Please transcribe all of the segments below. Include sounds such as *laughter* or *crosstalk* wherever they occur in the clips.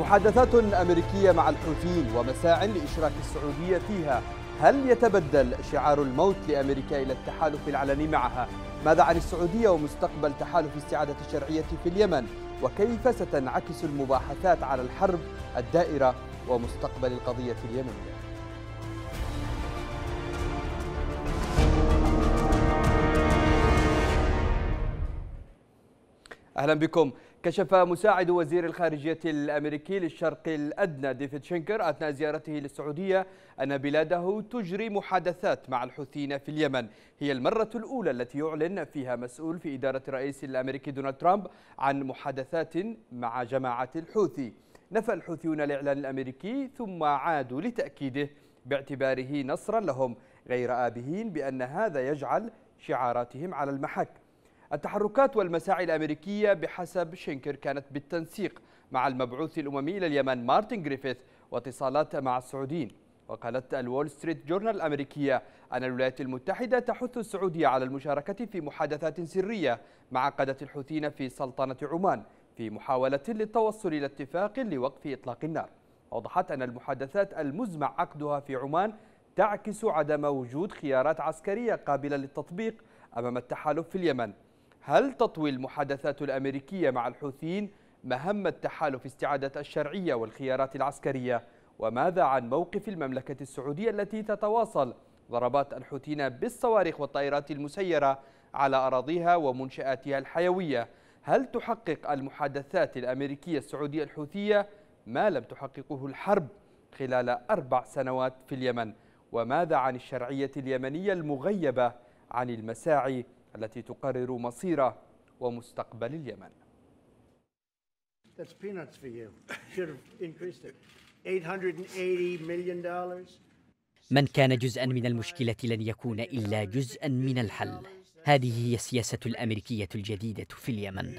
محادثات أمريكية مع الحوثيين ومساع لإشراك السعودية فيها هل يتبدل شعار الموت لأمريكا إلى التحالف العلني معها؟ ماذا عن السعودية ومستقبل تحالف استعادة الشرعية في اليمن؟ وكيف ستنعكس المباحثات على الحرب الدائرة ومستقبل القضية اليمنية؟ أهلا بكم كشف مساعد وزير الخارجية الأمريكي للشرق الأدنى ديفيد شنكر أثناء زيارته للسعودية أن بلاده تجري محادثات مع الحوثيين في اليمن هي المرة الأولى التي يعلن فيها مسؤول في إدارة الرئيس الأمريكي دونالد ترامب عن محادثات مع جماعة الحوثي نفى الحوثيون الإعلان الأمريكي ثم عادوا لتأكيده باعتباره نصرا لهم غير آبهين بأن هذا يجعل شعاراتهم على المحك التحركات والمساعي الأمريكية بحسب شينكر كانت بالتنسيق مع المبعوث الأممي إلى اليمن مارتن جريفيث واتصالات مع السعوديين وقالت الول ستريت جورنال الأمريكية أن الولايات المتحدة تحث السعودية على المشاركة في محادثات سرية مع قادة الحوثيين في سلطنة عمان في محاولة للتوصل إلى اتفاق لوقف إطلاق النار أوضحت أن المحادثات المزمع عقدها في عمان تعكس عدم وجود خيارات عسكرية قابلة للتطبيق أمام التحالف في اليمن هل تطوي المحادثات الأمريكية مع الحوثيين مهمة تحالف استعادة الشرعية والخيارات العسكرية؟ وماذا عن موقف المملكة السعودية التي تتواصل ضربات الحوثيين بالصواريخ والطائرات المسيرة على أراضيها ومنشآتها الحيوية؟ هل تحقق المحادثات الأمريكية السعودية الحوثية ما لم تحققه الحرب خلال أربع سنوات في اليمن؟ وماذا عن الشرعية اليمنية المغيبة عن المساعي التي تقرر مصير ومستقبل اليمن That's peanuts for you. Should have increased it. $880 million. من كان جزءا من المشكلة لن يكون إلا جزءا من الحل. هذه هي السياسة الأمريكية الجديدة في اليمن.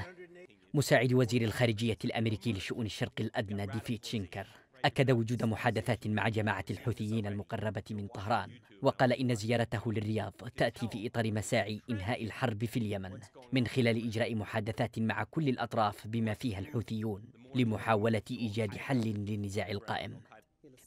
مساعد وزير الخارجية الأمريكي لشؤون الشرق الأدنى ديفيد شينكر أكد وجود محادثات مع جماعة الحوثيين المقربة من طهران وقال إن زيارته للرياض تأتي في إطار مساعي إنهاء الحرب في اليمن من خلال إجراء محادثات مع كل الأطراف بما فيها الحوثيون لمحاولة إيجاد حل للنزاع القائم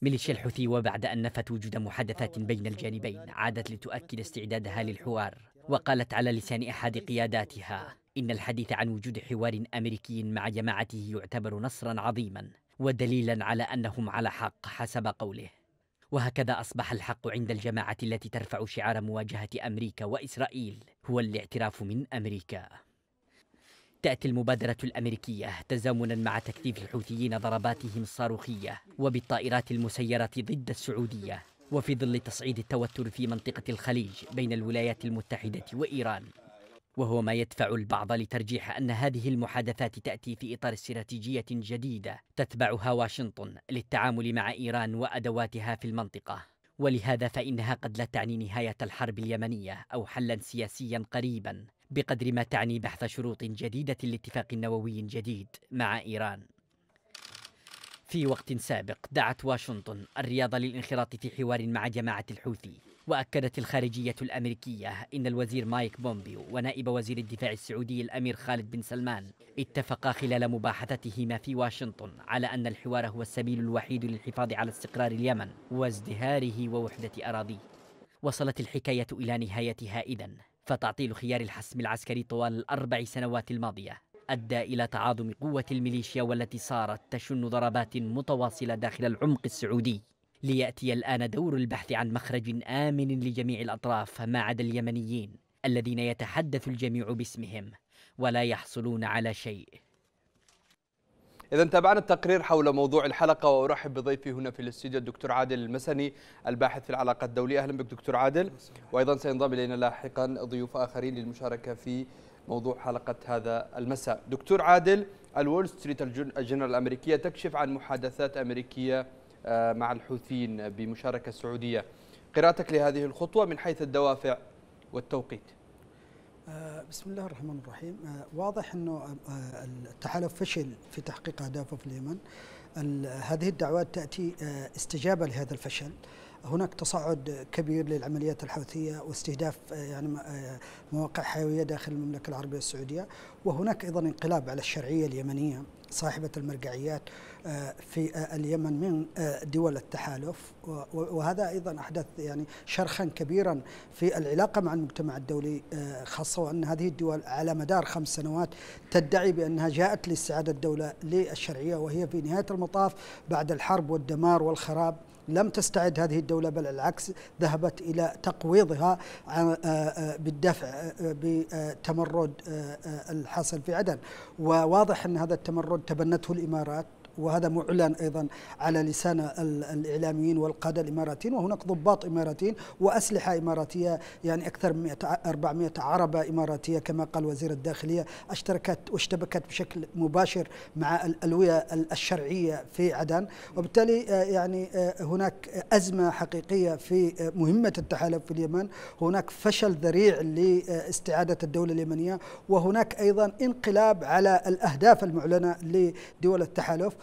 ميليشيا الحوثي وبعد أن نفت وجود محادثات بين الجانبين عادت لتؤكد استعدادها للحوار وقالت على لسان أحد قياداتها إن الحديث عن وجود حوار أمريكي مع جماعته يعتبر نصرا عظيما ودليلا على انهم على حق حسب قوله وهكذا اصبح الحق عند الجماعه التي ترفع شعار مواجهه امريكا واسرائيل هو الاعتراف من امريكا تأتي المبادرة الأمريكية تزامنا مع تكثيف الحوثيين ضرباتهم الصاروخية وبالطائرات المسيرة ضد السعودية وفي ظل تصعيد التوتر في منطقة الخليج بين الولايات المتحدة وإيران وهو ما يدفع البعض لترجيح أن هذه المحادثات تأتي في إطار استراتيجية جديدة تتبعها واشنطن للتعامل مع إيران وأدواتها في المنطقة ولهذا فإنها قد لا تعني نهاية الحرب اليمنية أو حلا سياسيا قريبا بقدر ما تعني بحث شروط جديدة لاتفاق نووي جديد مع إيران في وقت سابق دعت واشنطن الرياض للانخراط في حوار مع جماعة الحوثي وأكدت الخارجية الأمريكية إن الوزير مايك بومبيو ونائب وزير الدفاع السعودي الأمير خالد بن سلمان اتفقا خلال مباحثتهما في واشنطن على أن الحوار هو السبيل الوحيد للحفاظ على استقرار اليمن وازدهاره ووحدة أراضيه وصلت الحكاية إلى نهايتها إذن فتعطيل خيار الحسم العسكري طوال الأربع سنوات الماضية أدى إلى تعاظم قوة الميليشيا والتي صارت تشن ضربات متواصلة داخل العمق السعودي ليأتي الآن دور البحث عن مخرج آمن لجميع الأطراف ما عدا اليمنيين الذين يتحدث الجميع باسمهم ولا يحصلون على شيء إذا تابعنا التقرير حول موضوع الحلقة وأرحب بضيفي هنا في الاستديو الدكتور عادل المسني الباحث في العلاقات الدولية أهلا بك دكتور عادل وأيضا سينضم إلينا لاحقا ضيوف آخرين للمشاركة في موضوع حلقة هذا المساء دكتور عادل الول ستريت الجنرال الأمريكية تكشف عن محادثات أمريكية آه، مع الحوثيين بمشاركة السعودية قراءتك لهذه الخطوة من حيث الدوافع والتوقيت آه، بسم الله الرحمن الرحيم آه، واضح أنه التحالف فشل في تحقيق أهدافه في اليمن هذه الدعوات تأتي استجابة لهذا الفشل هناك تصاعد كبير للعمليات الحوثيه واستهداف آه، يعني آه، مواقع حيويه داخل المملكه العربيه السعوديه وهناك ايضا انقلاب على الشرعيه اليمنيه صاحبه المرجعيات آه، في اليمن من دول التحالف وهذا ايضا احدث يعني شرخا كبيرا في العلاقه مع المجتمع الدولي خاصه وان هذه الدول على مدار خمس سنوات تدعي بانها جاءت لاستعاده الدوله للشرعيه وهي في نهايه المطاف بعد الحرب والدمار والخراب لم تستعد هذه الدولة بل العكس ذهبت إلى تقويضها آه، آه، بالدفع آه، بتمرد الحاصل في عدن وواضح أن هذا التمرد تبنته الإمارات وهذا معلن أيضا على لسان الإعلاميين والقادة الإماراتيين وهناك ضباط إماراتيين وأسلحة إماراتية يعني أكثر من 400 عربة إماراتية كما قال وزير الداخلية اشتركت واشتبكت بشكل مباشر مع الألوية الشرعية في عدن وبالتالي آه، يعني آه، هناك أزمة حقيقية في آه، مهمة التحالف في اليمن هناك فشل ذريع لاستعادة الدولة اليمنية وهناك أيضا انقلاب على الأهداف المعلنة لدول التحالف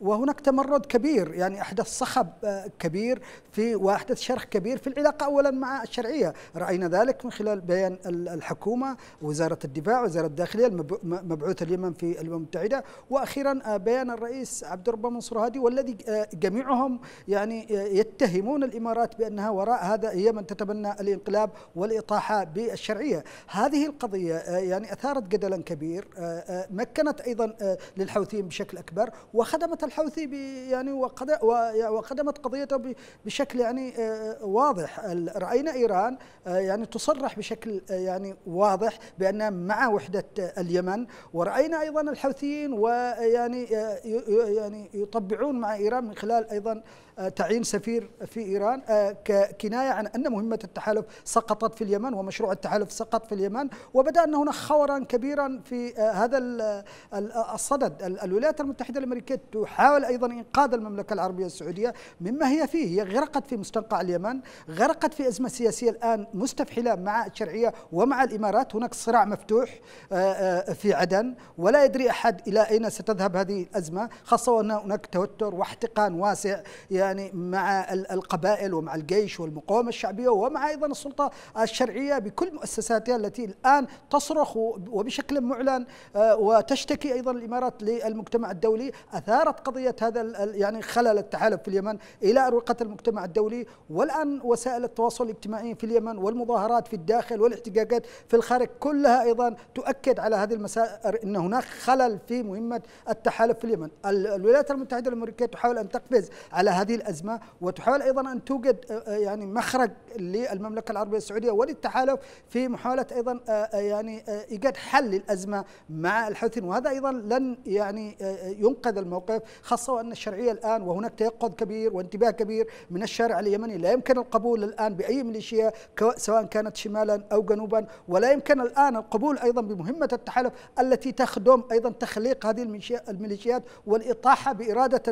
وهناك تمرد كبير يعني احدث صخب آه، كبير في واحدث شرخ كبير في العلاقه اولا مع الشرعيه، راينا ذلك من خلال بيان الحكومه وزاره الدفاع وزاره الداخليه مبعوث اليمن في الامم المتحده، واخيرا آه، بيان الرئيس عبد الرب منصور هادي والذي آه، جميعهم يعني يتهمون الامارات بانها وراء هذا هي من تتبنى الانقلاب والاطاحه بالشرعيه، هذه القضيه يعني اثارت جدلا كبير مكنت ايضا للحوثيين بشكل اكبر وخدمت الحوثي يعني وقدمت قضيته بشكل يعني آه، آه، واضح راينا ايران آه، يعني تصرح بشكل يعني واضح بانها مع وحده اليمن وراينا ايضا الحوثيين ويعني يعني يطبعون مع ايران من خلال ايضا تعيين سفير في إيران آه، كناية عن أن مهمة التحالف سقطت في اليمن ومشروع التحالف سقط في اليمن وبدأ أن هناك خورا كبيرا في آه، هذا الصدد الولايات المتحدة الأمريكية تحاول أيضا إنقاذ المملكة العربية السعودية مما هي فيه هي غرقت في مستنقع اليمن غرقت في أزمة سياسية الآن مستفحلة مع الشرعية ومع الإمارات هناك صراع مفتوح آه، في عدن ولا يدري أحد إلى أين ستذهب هذه الأزمة خاصة وأن هناك توتر واحتقان واسع يعني مع القبائل ومع الجيش والمقاومة الشعبية ومع أيضا السلطة الشرعية بكل مؤسساتها التي الآن تصرخ وبشكل معلن آه، وتشتكي أيضا الإمارات للمجتمع الدولي أثارت قضية هذا يعني خلل التحالف في اليمن إلى أروقة المجتمع الدولي والآن وسائل التواصل الاجتماعي في اليمن والمظاهرات في الداخل والاحتجاجات في الخارج كلها أيضا تؤكد على هذه المسائل أن هناك خلل في مهمة التحالف في اليمن الولايات المتحدة الأمريكية تحاول أن تقفز على هذه الأزمة وتحاول أيضا أن توجد آه، آه، يعني مخرج للمملكة العربية السعودية وللتحالف في محاولة أيضا آه، يعني إيجاد حل للأزمة مع الحوثيين وهذا أيضا لن يعني ينقذ الموقف خاصة وأن الشرعية الآن وهناك تيقظ كبير وانتباه كبير من الشارع اليمني لا يمكن القبول الآن بأي ميليشيا سواء كانت شمالا أو جنوبا ولا يمكن الآن القبول أيضا بمهمة التحالف التي تخدم أيضا تخليق هذه الميليشيات والإطاحة بإرادة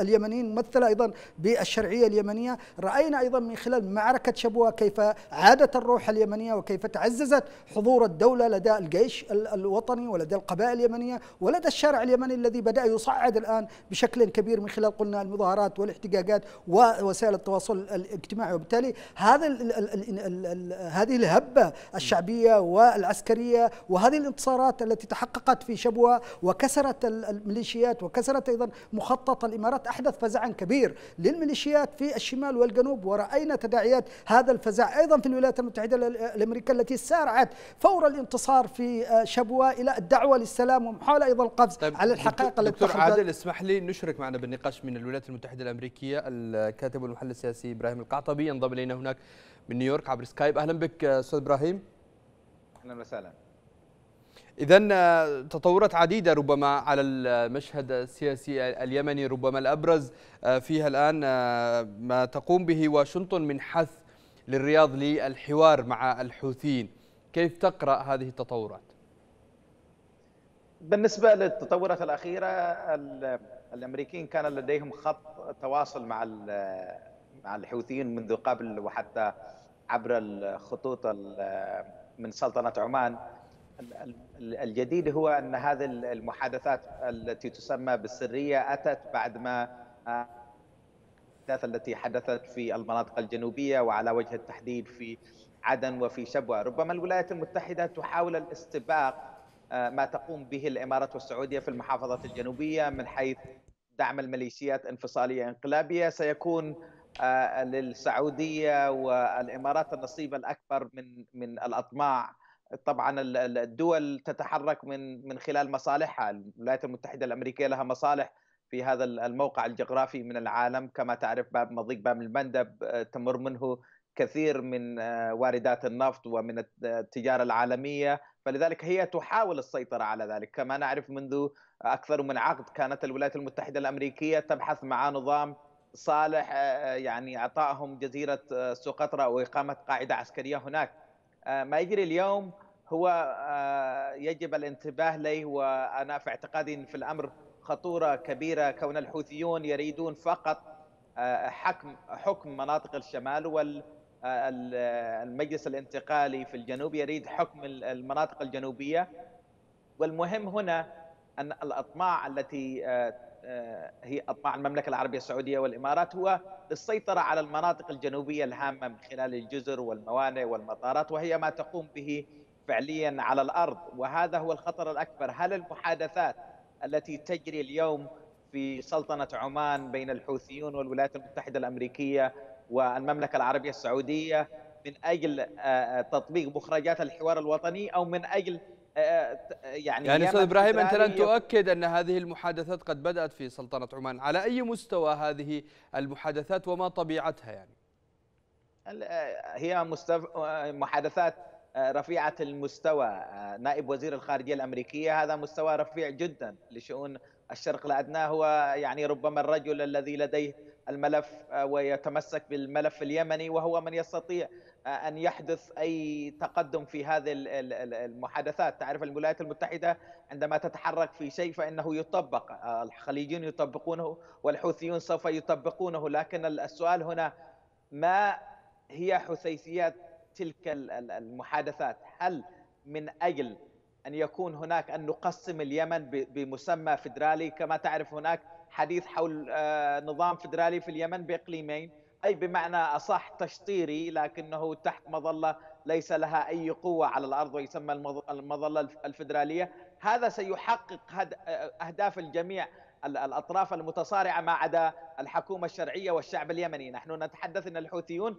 اليمنيين ممثلة أيضا بالشرعية اليمنية رأينا أيضا من خلال معركة شبوة كيف عادت الروح اليمنية وكيف تعززت حضور الدولة لدى الجيش الوطني ولدى القبائل اليمنية ولدى الشارع اليمني الذي بدأ يصعد الآن بشكل كبير من خلال قلنا المظاهرات والاحتجاجات ووسائل التواصل الاجتماعي وبالتالي هذا هذه الهبة الشعبية والعسكرية وهذه الانتصارات التي تحققت في شبوة وكسرت الميليشيات وكسرت أيضا مخطط الإمارات أحدث فزعا كبير للميليشيات في الشمال والجنوب ورأينا تداعيات هذا الفزع أيضا في الولايات المتحدة الأمريكية التي سارعت فور الانتصار في آه، شبوة إلى الدعوة للسلام ومحاولة أيضا القفز طيب على الحقائق التي دكتور عادل اسمح لي نشرك معنا بالنقاش من الولايات المتحدة الأمريكية الكاتب والمحلل السياسي إبراهيم القعطبي ينضم إلينا هناك من نيويورك عبر سكايب أهلا بك أستاذ إبراهيم أهلا وسهلا إذا آه، تطورات عديدة ربما على المشهد السياسي اليمني ربما الأبرز آه، فيها الآن آه، ما تقوم به واشنطن من حث للرياض للحوار مع الحوثيين كيف تقرأ هذه التطورات؟ بالنسبة للتطورات الأخيرة الأمريكيين كان لديهم خط تواصل مع مع الحوثيين منذ قبل وحتى عبر الخطوط من سلطنة عمان الجديد هو ان هذه المحادثات التي تسمى بالسريه اتت بعد ما آه، الاحداث التي حدثت في المناطق الجنوبيه وعلى وجه التحديد في عدن وفي شبوه، ربما الولايات المتحده تحاول الاستباق آه، ما تقوم به الامارات والسعوديه في المحافظات الجنوبيه من حيث دعم الميليشيات انفصاليه انقلابيه سيكون آه، للسعوديه والامارات النصيب الاكبر من من الاطماع طبعا الدول تتحرك من من خلال مصالحها الولايات المتحده الامريكيه لها مصالح في هذا الموقع الجغرافي من العالم كما تعرف باب مضيق باب المندب آه، تمر منه كثير من آه، واردات النفط ومن التجاره العالميه فلذلك هي تحاول السيطره على ذلك كما نعرف منذ اكثر من عقد كانت الولايات المتحده الامريكيه تبحث مع نظام صالح آه، يعني اعطائهم جزيره سقطرى واقامه قاعده عسكريه هناك آه، ما يجري اليوم هو آه، يجب الانتباه له وانا في اعتقادي في الامر خطوره كبيره كون الحوثيون يريدون فقط آه، حكم حكم مناطق الشمال والمجلس الانتقالي في الجنوب يريد حكم المناطق الجنوبيه والمهم هنا ان الاطماع التي آه، هي أطماع المملكة العربية السعودية والإمارات هو السيطرة على المناطق الجنوبية الهامة من خلال الجزر والموانئ والمطارات وهي ما تقوم به فعليا على الأرض وهذا هو الخطر الأكبر هل المحادثات التي تجري اليوم في سلطنة عمان بين الحوثيون والولايات المتحدة الأمريكية والمملكة العربية السعودية من أجل آه، آه، تطبيق مخرجات الحوار الوطني أو من أجل يعني يعني استاذ ابراهيم انت لن تؤكد ان هذه المحادثات قد بدات في سلطنه عمان، على اي مستوى هذه المحادثات وما طبيعتها يعني؟ آه، هي مستف... آه، محادثات آه، رفيعه المستوى، نائب وزير الخارجيه الامريكيه هذا مستوى رفيع جدا لشؤون الشرق الادنى هو يعني ربما الرجل الذي لديه الملف ويتمسك بالملف اليمني وهو من يستطيع ان يحدث اي تقدم في هذه المحادثات، تعرف الولايات المتحده عندما تتحرك في شيء فانه يطبق، الخليجيون يطبقونه والحوثيون سوف يطبقونه، لكن السؤال هنا ما هي حثيثيات تلك المحادثات؟ هل من اجل ان يكون هناك ان نقسم اليمن بمسمى فدرالي كما تعرف هناك حديث حول آه، نظام فدرالي في اليمن باقليمين أي بمعنى أصح تشطيري لكنه تحت مظلة ليس لها أي قوة على الأرض ويسمى المظلة الفدرالية هذا سيحقق أهداف الجميع الأطراف المتصارعة ما عدا الحكومة الشرعية والشعب اليمني نحن نتحدث أن الحوثيون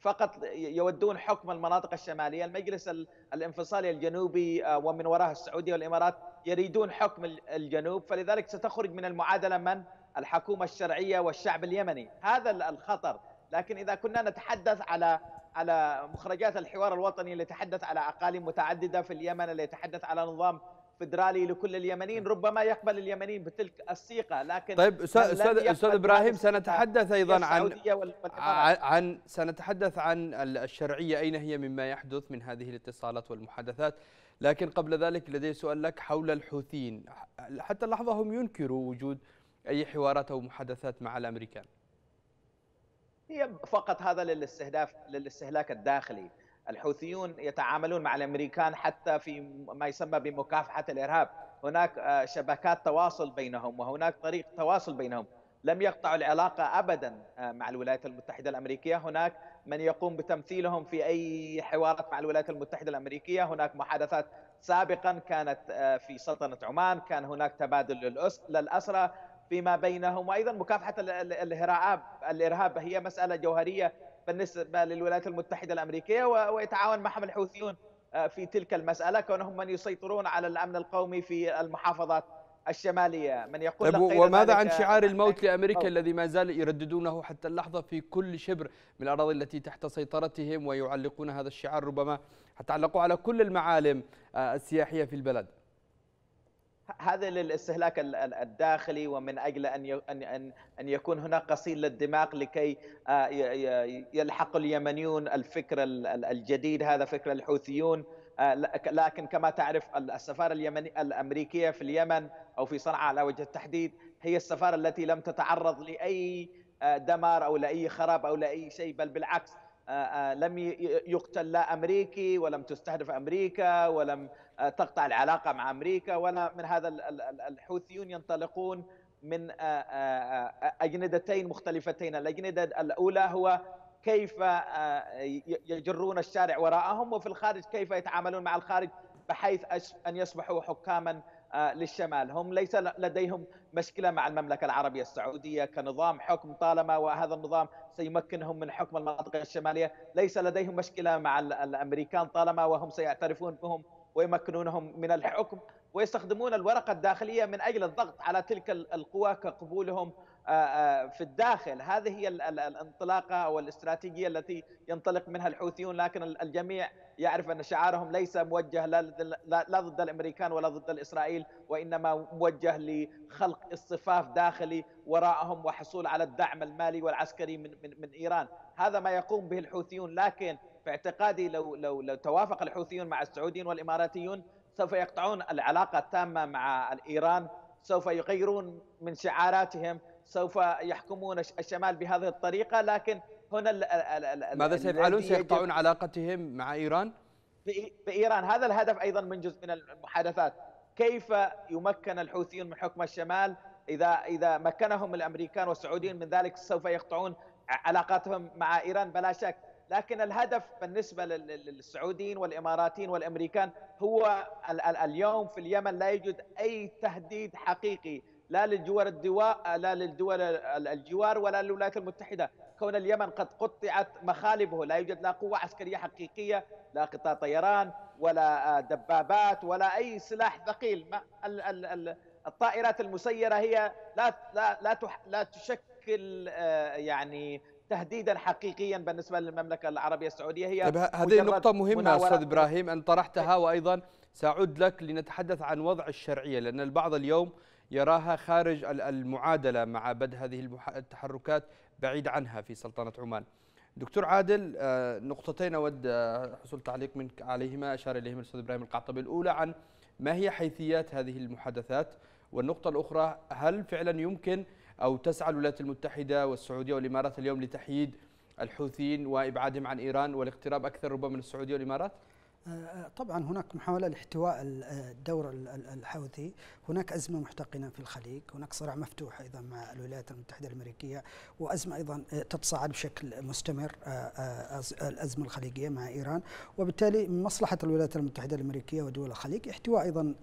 فقط يودون حكم المناطق الشمالية المجلس الانفصالي الجنوبي آه، ومن وراه السعودية والإمارات يريدون حكم الجنوب فلذلك ستخرج من المعادلة من؟ الحكومة الشرعية والشعب اليمني هذا الخطر لكن إذا كنا نتحدث على على مخرجات الحوار الوطني اللي تحدث على أقاليم متعددة في اليمن اللي تحدث على نظام فدرالي لكل اليمنيين ربما يقبل اليمنيين بتلك الصيغه لكن طيب استاذ استاذ ابراهيم سنتحدث ايضا عن عن سنتحدث عن الشرعيه اين هي مما يحدث من هذه الاتصالات والمحادثات لكن قبل ذلك لدي سؤال لك حول الحوثيين حتى اللحظه هم ينكروا وجود اي حوارات او محادثات مع الامريكان؟ هي فقط هذا للاستهداف للاستهلاك الداخلي الحوثيون يتعاملون مع الامريكان حتى في ما يسمى بمكافحه الارهاب هناك آه، شبكات تواصل بينهم وهناك طريق تواصل بينهم لم يقطعوا العلاقه ابدا آه، مع الولايات المتحده الامريكيه هناك من يقوم بتمثيلهم في اي حوارات مع الولايات المتحده الامريكيه هناك محادثات سابقا كانت آه، في سلطنه عمان كان هناك تبادل للاسرى فيما بينهم وايضا مكافحه الارهاب الارهاب هي مساله جوهريه بالنسبه للولايات المتحده الامريكيه ويتعاون معهم الحوثيون آه، في تلك المساله كونهم من يسيطرون على الامن القومي في المحافظات الشماليه من يقول طيب وماذا عن شعار الموت لامريكا الذي ما زال يرددونه حتى اللحظه في كل شبر من الاراضي التي تحت سيطرتهم ويعلقون هذا الشعار ربما حتى علقوه على كل المعالم آه، السياحيه في البلد هذا للاستهلاك الداخلي ومن اجل ان ان ان يكون هناك قصيل للدماغ لكي آه، يلحق اليمنيون الفكر الجديد هذا فكر الحوثيون آه، لكن كما تعرف السفاره اليمني الامريكيه في اليمن او في صنعاء على وجه التحديد هي السفاره التي لم تتعرض لاي آه، دمار او لاي خراب او لاي شيء بل بالعكس آه، آه، لم يقتل لا امريكي ولم تستهدف امريكا ولم آه، تقطع العلاقه مع امريكا ولا من هذا الحوثيون ينطلقون من اجندتين مختلفتين، الاجنده الاولى هو كيف يجرون الشارع وراءهم وفي الخارج كيف يتعاملون مع الخارج بحيث ان يصبحوا حكاما آه، للشمال هم ليس لديهم مشكلة مع المملكة العربية السعودية كنظام حكم طالما وهذا النظام سيمكنهم من حكم المنطقة الشمالية ليس لديهم مشكلة مع الأمريكان طالما وهم سيعترفون بهم ويمكنونهم من الحكم ويستخدمون الورقة الداخلية من أجل الضغط على تلك القوى كقبولهم آه، آه، في الداخل هذه هي الانطلاقة أو الاستراتيجية التي ينطلق منها الحوثيون لكن الجميع يعرف أن شعارهم ليس موجه لا ضد الأمريكان ولا ضد الإسرائيل وإنما موجه لخلق اصطفاف داخلي وراءهم وحصول على الدعم المالي والعسكري من, من, من إيران هذا ما يقوم به الحوثيون لكن في اعتقادي لو, لو, لو توافق الحوثيون مع السعوديين والإماراتيون سوف يقطعون العلاقة التامة مع إيران سوف يغيرون من شعاراتهم سوف يحكمون الشمال بهذه الطريقة لكن هنا الـ الـ الـ ماذا سيفعلون سيقطعون علاقتهم مع إيران بإيران هذا الهدف أيضا من جزء من المحادثات كيف يمكن الحوثيون من حكم الشمال إذا إذا مكنهم الأمريكان والسعوديين من ذلك سوف يقطعون علاقاتهم مع إيران بلا شك لكن الهدف بالنسبة للسعوديين والإماراتيين والأمريكان هو اليوم في اليمن لا يوجد أي تهديد حقيقي لا للجوار الدواء لا للدول الجوار ولا للولايات المتحدة كون اليمن قد قطعت مخالبه لا يوجد لا قوة عسكرية حقيقية لا قطاع طيران ولا آه، دبابات ولا أي سلاح ثقيل الطائرات المسيرة هي لا لا لا, لا تشكل آه، يعني تهديدا حقيقيا بالنسبه للمملكه العربيه السعوديه هي طيب، هذه نقطة مهمه استاذ ابراهيم ان طرحتها وايضا ساعود لك لنتحدث عن وضع الشرعيه لان البعض اليوم يراها خارج المعادلة مع بدء هذه التحركات بعيد عنها في سلطنة عمان دكتور عادل آه، نقطتين أود آه، حصول تعليق منك عليهما أشار إليهما الأستاذ إبراهيم القعطبي الأولى عن ما هي حيثيات هذه المحادثات والنقطة الأخرى هل فعلا يمكن أو تسعى الولايات المتحدة والسعودية والإمارات اليوم لتحييد الحوثيين وإبعادهم عن إيران والاقتراب أكثر ربما من السعودية والإمارات؟ طبعا هناك محاولة لاحتواء الدور الحوثي هناك أزمة محتقنة في الخليج هناك صراع مفتوح أيضا مع الولايات المتحدة الأمريكية وأزمة أيضا تتصاعد بشكل مستمر آه، آه، الأزمة الخليجية مع إيران وبالتالي من مصلحة الولايات المتحدة الأمريكية ودول الخليج احتواء أيضا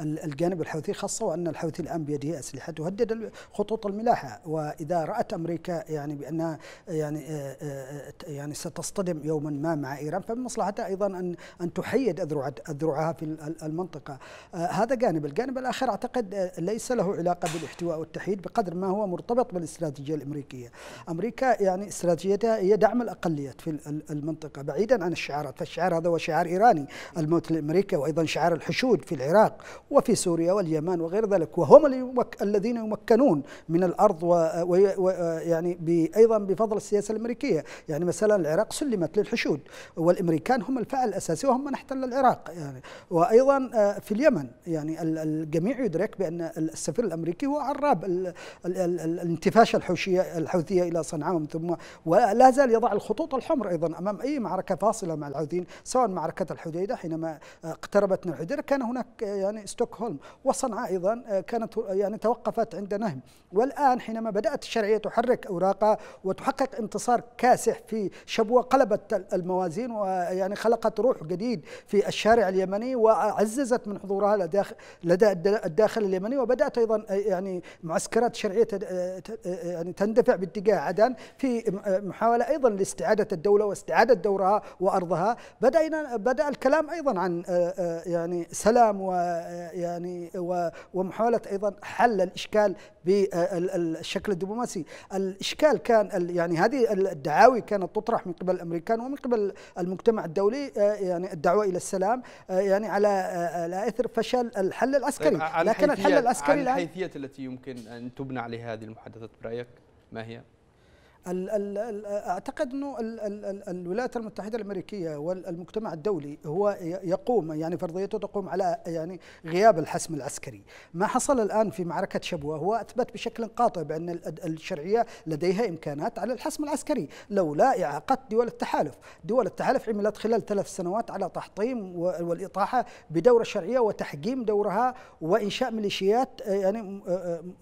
الجانب الحوثي خاصة وأن الحوثي الآن بيده أسلحة تهدد خطوط الملاحة وإذا رأت أمريكا يعني بأنها يعني آه، يعني ستصطدم يوما ما مع إيران فمن مصلحتها أيضا أن أن أن تحيد أذرع أذرعها في المنطقة آه، هذا جانب الجانب الآخر أعتقد آه، ليس له علاقة بالاحتواء والتحييد بقدر ما هو مرتبط بالاستراتيجية الأمريكية أمريكا يعني استراتيجيتها هي دعم الأقليات في المنطقة بعيدا عن الشعارات فالشعار هذا هو شعار إيراني الموت لأمريكا وأيضا شعار الحشود في العراق وفي سوريا واليمن وغير ذلك وهم الذين يمكنون من الأرض ويعني أيضا بفضل السياسة الأمريكية يعني مثلا العراق سلمت للحشود والأمريكان هم الفعل الأساسي وهم من احتل العراق يعني وأيضا آه، في اليمن يعني الجميع يدرك بأن السفير الأمريكي هو عراب الانتفاشه الحوثيه الحوثيه الى صنعاء ومن ثم ولا زال يضع الخطوط الحمر ايضا امام اي معركه فاصله مع الحوثيين سواء معركه الحديده حينما آه، اقتربت من الحديده كان هناك آه، يعني ستوكهولم وصنعاء ايضا كانت يعني توقفت عند نهم والان حينما بدات الشرعيه تحرك اوراقها وتحقق انتصار كاسح في شبوه قلبت الموازين ويعني خلقت روح جديد في الشارع اليمني وعززت من حضورها لدى الداخل اليمني وبدات ايضا يعني معسكرات شرعيه يعني تندفع باتجاه عدن في محاوله ايضا لاستعاده الدوله واستعاده دورها وارضها بدأنا بدأ الكلام أيضا عن يعني سلام ويعني ومحاولة أيضا حل الإشكال بالشكل الدبلوماسي الإشكال كان يعني هذه الدعاوي كانت تطرح من قبل الأمريكان ومن قبل المجتمع الدولي يعني الدعوه الى السلام آه، يعني على على آه، آه، اثر فشل الحل العسكري طيب، لكن الحل العسكري عن الحيثيه التي يمكن ان تبنى عليها هذه المحادثات برايك ما هي؟ اعتقد انه الولايات المتحده الامريكيه والمجتمع الدولي هو يقوم يعني فرضيته تقوم على يعني غياب الحسم العسكري، ما حصل الان في معركه شبوه هو اثبت بشكل قاطع بان الشرعيه لديها امكانات على الحسم العسكري، لولا اعاقه دول التحالف، دول التحالف عملت خلال ثلاث سنوات على تحطيم والاطاحه بدور الشرعيه وتحجيم دورها وانشاء ميليشيات يعني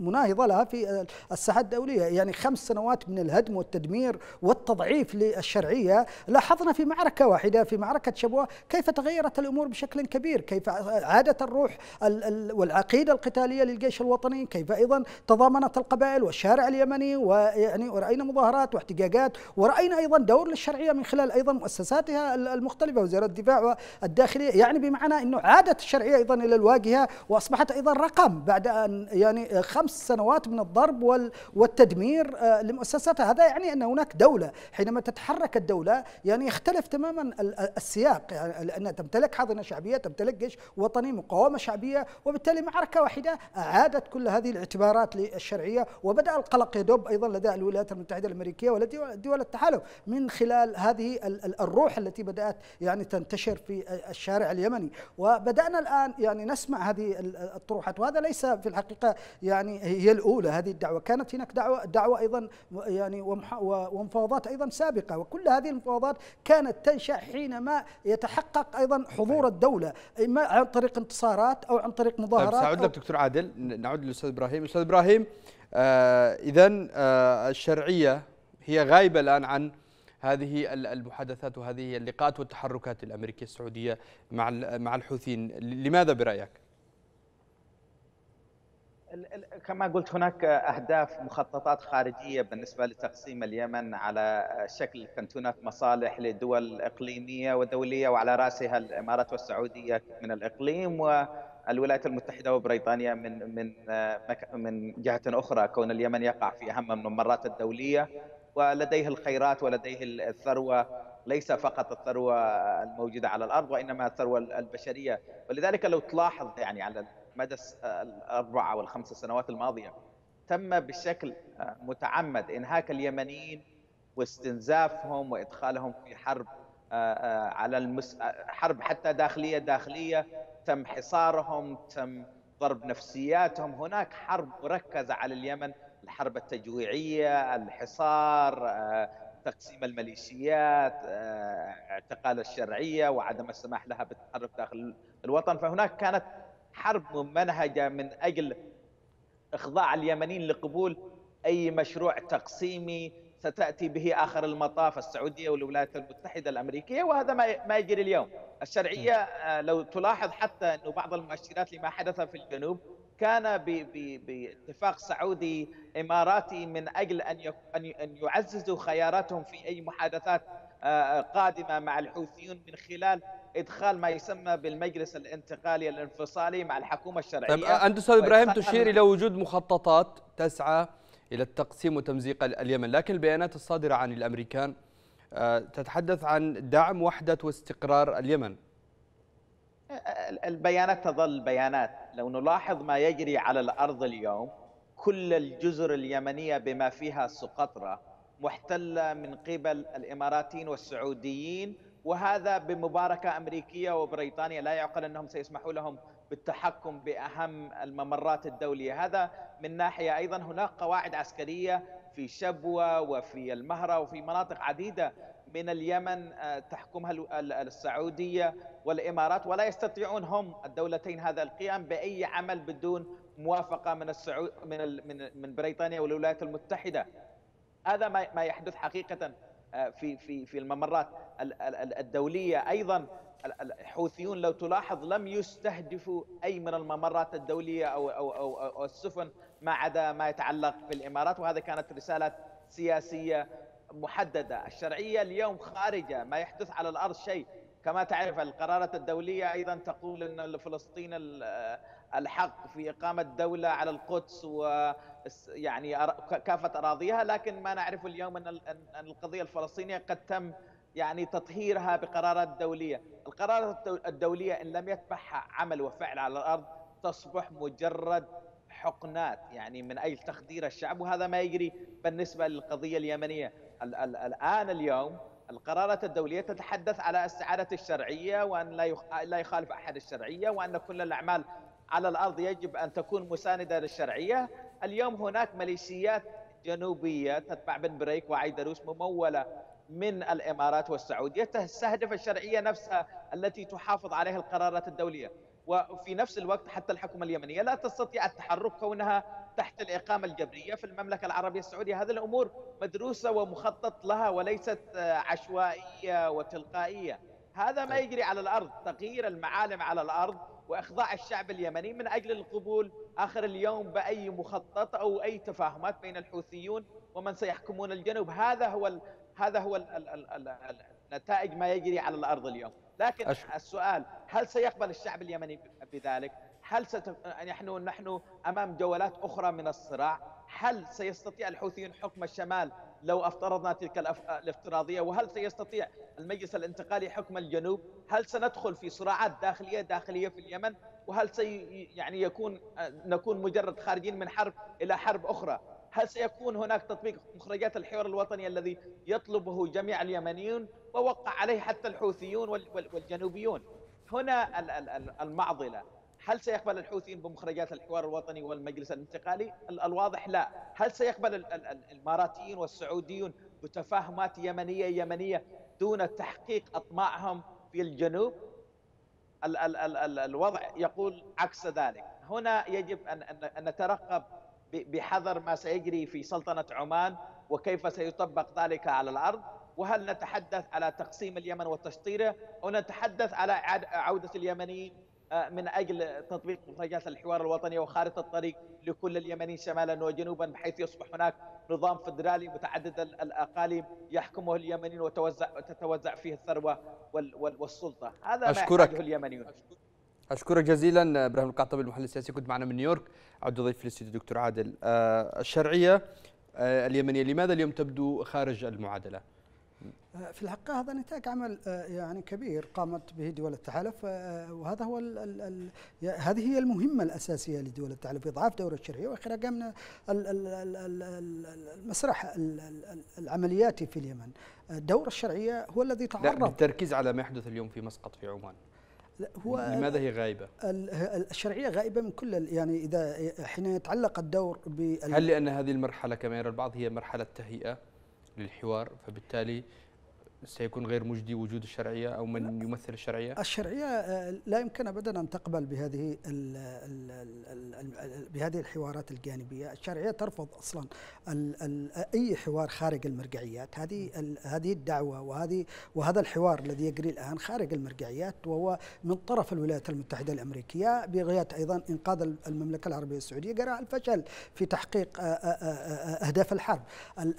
مناهضه لها في الساحه الدوليه، يعني خمس سنوات من الهدم والتدمير والتضعيف للشرعية لاحظنا في معركة واحدة في معركة شبوة كيف تغيرت الأمور بشكل كبير كيف عادت الروح والعقيدة القتالية للجيش الوطني كيف أيضا تضامنت القبائل والشارع اليمني ويعني ورأينا مظاهرات واحتجاجات ورأينا أيضا دور للشرعية من خلال أيضا مؤسساتها المختلفة وزارة الدفاع والداخلية يعني بمعنى أنه عادت الشرعية أيضا إلى الواجهة وأصبحت أيضا رقم بعد أن يعني خمس سنوات من الضرب والتدمير آه، لمؤسساتها هذا يعني ان هناك دوله حينما تتحرك الدوله يعني يختلف تماما السياق يعني لان تمتلك حاضنه شعبيه تمتلك جيش وطني مقاومه شعبيه وبالتالي معركه واحده اعادت كل هذه الاعتبارات للشرعيه وبدا القلق يدب ايضا لدى الولايات المتحده الامريكيه ودول دول التحالف من خلال هذه الروح التي بدات يعني تنتشر في الشارع اليمني وبدانا الان يعني نسمع هذه الطروحات وهذا ليس في الحقيقه يعني هي الاولى هذه الدعوه كانت هناك دعوه دعوه ايضا يعني ومفاوضات أيضا سابقة وكل هذه المفاوضات كانت تنشأ حينما يتحقق أيضا حضور الدولة إما عن طريق انتصارات أو عن طريق طيب، مظاهرات طيب سأعود لك دكتور عادل نعود للأستاذ إبراهيم أستاذ إبراهيم آه إذا آه الشرعية هي غايبة الآن عن هذه المحادثات وهذه اللقاءات والتحركات الأمريكية السعودية مع مع الحوثيين لماذا برأيك؟ كما قلت هناك اهداف مخططات خارجيه بالنسبه لتقسيم اليمن على شكل كنتونات مصالح لدول اقليميه ودوليه وعلى راسها الامارات والسعوديه من الاقليم والولايات المتحده وبريطانيا من من من جهه اخرى كون اليمن يقع في اهم الممرات الدوليه ولديه الخيرات ولديه الثروه ليس فقط الثروه الموجوده على الارض وانما الثروه البشريه ولذلك لو تلاحظ يعني على مدى الاربع او الخمس سنوات الماضيه تم بشكل آه، متعمد انهاك اليمنيين واستنزافهم وادخالهم في حرب آه، آه، على المس... حرب حتى داخليه داخليه تم حصارهم تم ضرب نفسياتهم هناك حرب مركزه على اليمن الحرب التجويعيه الحصار تقسيم الميليشيات اعتقال الشرعيه وعدم السماح لها بالتحرك داخل الوطن فهناك كانت حرب ممنهجه من اجل اخضاع اليمنيين لقبول اي مشروع تقسيمي ستاتي به اخر المطاف السعوديه والولايات المتحده الامريكيه وهذا ما ما يجري اليوم، الشرعيه آه، لو تلاحظ حتى انه بعض المؤشرات لما حدث في الجنوب كان باتفاق سعودي اماراتي من اجل ان ان يعززوا خياراتهم في اي محادثات آه، آه، قادمه مع الحوثيون من خلال ادخال ما يسمى بالمجلس الانتقالي الانفصالي مع الحكومه الشرعيه طيب انت آه، استاذ ابراهيم طيب، تشير الى وجود مخططات تسعى الى التقسيم وتمزيق اليمن لكن البيانات الصادره عن الامريكان آه، تتحدث عن دعم وحده واستقرار اليمن البيانات تظل بيانات لو نلاحظ ما يجري على الارض اليوم كل الجزر اليمنيه بما فيها سقطرى محتله من قبل الاماراتيين والسعوديين وهذا بمباركة أمريكية وبريطانيا لا يعقل أنهم سيسمحوا لهم بالتحكم بأهم الممرات الدولية هذا من ناحية أيضا هناك قواعد عسكرية في شبوة وفي المهرة وفي مناطق عديدة من اليمن آه، تحكمها السعودية والإمارات ولا يستطيعون هم الدولتين هذا القيام بأي عمل بدون موافقة من السعود من من بريطانيا والولايات المتحدة هذا ما يحدث حقيقة آه، في في في الممرات الدوليه ايضا الحوثيون لو تلاحظ لم يستهدفوا اي من الممرات الدوليه او او او, أو السفن ما عدا ما يتعلق بالامارات وهذا كانت رساله سياسيه محدده، الشرعيه اليوم خارجه ما يحدث على الارض شيء، كما تعرف القرارات الدوليه ايضا تقول ان فلسطين الحق في إقامة دولة على القدس و يعني كافة أراضيها لكن ما نعرف اليوم أن القضية الفلسطينية قد تم يعني تطهيرها بقرارات دولية القرارات الدولية إن لم يتبعها عمل وفعل على الأرض تصبح مجرد حقنات يعني من أجل تخدير الشعب وهذا ما يجري بالنسبة للقضية اليمنية الآن اليوم القرارات الدولية تتحدث على استعادة الشرعية وأن لا يخالف أحد الشرعية وأن كل الأعمال على الأرض يجب أن تكون مساندة للشرعية اليوم هناك ميليشيات جنوبية تتبع بن بريك وعيدروس ممولة من الإمارات والسعودية تستهدف الشرعية نفسها التي تحافظ عليها القرارات الدولية وفي نفس الوقت حتى الحكومة اليمنية لا تستطيع التحرك كونها تحت الإقامة الجبرية في المملكة العربية السعودية هذه الأمور مدروسة ومخطط لها وليست آه، عشوائية وتلقائية هذا ما طيب. يجري على الأرض تغيير المعالم على الأرض واخضاع الشعب اليمني من اجل القبول اخر اليوم باي مخطط او اي تفاهمات بين الحوثيون ومن سيحكمون الجنوب هذا هو هذا هو ال نتائج ما يجري على الارض اليوم، لكن أش... السؤال هل سيقبل الشعب اليمني بذلك؟ هل ست... نحن نحن امام جولات اخرى من الصراع؟ هل سيستطيع الحوثيون حكم الشمال لو افترضنا تلك الافتراضيه وهل سيستطيع المجلس الانتقالي حكم الجنوب؟ هل سندخل في صراعات داخليه داخليه في اليمن؟ وهل سي يعني يكون نكون مجرد خارجين من حرب الى حرب اخرى؟ هل سيكون هناك تطبيق مخرجات الحوار الوطني الذي يطلبه جميع اليمنيون ووقع عليه حتى الحوثيون والجنوبيون؟ هنا المعضله هل سيقبل الحوثيين بمخرجات الحوار الوطني والمجلس الانتقالي؟ الواضح لا، هل سيقبل الاماراتيين والسعوديون بتفاهمات يمنيه يمنيه دون تحقيق اطماعهم في الجنوب؟ ال ال ال ال الوضع يقول عكس ذلك، هنا يجب ان ان نترقب بحذر ما سيجري في سلطنه عمان وكيف سيطبق ذلك على الارض، وهل نتحدث على تقسيم اليمن وتشطيره او نتحدث على عوده اليمنيين آه، من أجل تطبيق مجلس الحوار الوطني وخارطة الطريق لكل اليمنيين شمالا وجنوبا بحيث يصبح هناك نظام فدرالي متعدد الأقاليم يحكمه اليمنيين وتوزع تتوزع فيه الثروة والسلطة هذا أشكرك. ما اليمنيون اشكرك جزيلا آه، ابراهيم القعطبي المحلل السياسي كنت معنا من نيويورك عد ضيف في الاستوديو دكتور عادل آه، الشرعيه اليمنيه لماذا اليوم تبدو خارج المعادله؟ في الحقيقة هذا نتاج عمل يعني كبير قامت به دول التحالف وهذا هو الـ الـ الـ هذه هي المهمة الأساسية لدول التحالف إضعاف دور الشرعية وإخراج من المسرح العملياتي في اليمن دور الشرعية هو الذي تعرض التركيز على ما يحدث اليوم في مسقط في عمان هو لماذا هي غائبة؟ الشرعية غائبة من كل يعني إذا حين يتعلق الدور بال هل لأن هذه المرحلة كما يرى البعض هي مرحلة تهيئة؟ للحوار فبالتالي سيكون غير مجدي وجود الشرعية أو من يمثل الشرعية؟ الشرعية آه، لا يمكن أبدا أن تقبل بهذه الـ الـ الـ بهذه الحوارات الجانبية، الشرعية ترفض أصلا أي حوار خارج المرجعيات، هذه هذه الدعوة وهذه وهذا الحوار الذي يجري الآن خارج المرجعيات وهو من طرف الولايات المتحدة الأمريكية بغاية أيضا إنقاذ المملكة العربية السعودية جراء الفشل في تحقيق آه، آه، أهداف الحرب،